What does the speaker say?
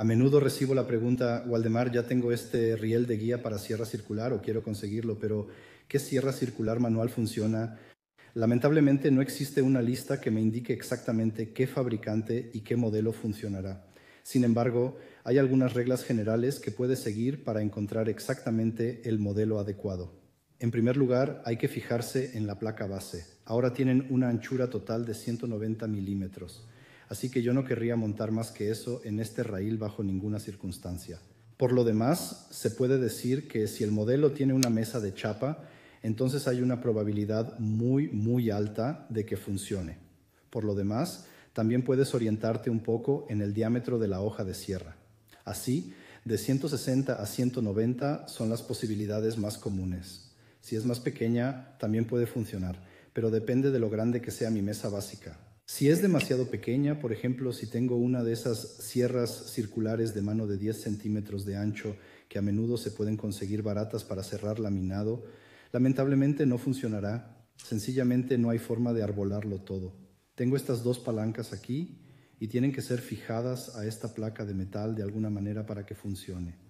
A menudo recibo la pregunta, Waldemar, ya tengo este riel de guía para sierra circular o quiero conseguirlo, pero ¿qué sierra circular manual funciona? Lamentablemente no existe una lista que me indique exactamente qué fabricante y qué modelo funcionará. Sin embargo, hay algunas reglas generales que puedes seguir para encontrar exactamente el modelo adecuado. En primer lugar, hay que fijarse en la placa base. Ahora tienen una anchura total de 190 milímetros así que yo no querría montar más que eso en este raíl bajo ninguna circunstancia. Por lo demás, se puede decir que si el modelo tiene una mesa de chapa, entonces hay una probabilidad muy, muy alta de que funcione. Por lo demás, también puedes orientarte un poco en el diámetro de la hoja de sierra. Así, de 160 a 190 son las posibilidades más comunes. Si es más pequeña, también puede funcionar, pero depende de lo grande que sea mi mesa básica. Si es demasiado pequeña, por ejemplo, si tengo una de esas sierras circulares de mano de 10 centímetros de ancho que a menudo se pueden conseguir baratas para cerrar laminado, lamentablemente no funcionará. Sencillamente no hay forma de arbolarlo todo. Tengo estas dos palancas aquí y tienen que ser fijadas a esta placa de metal de alguna manera para que funcione.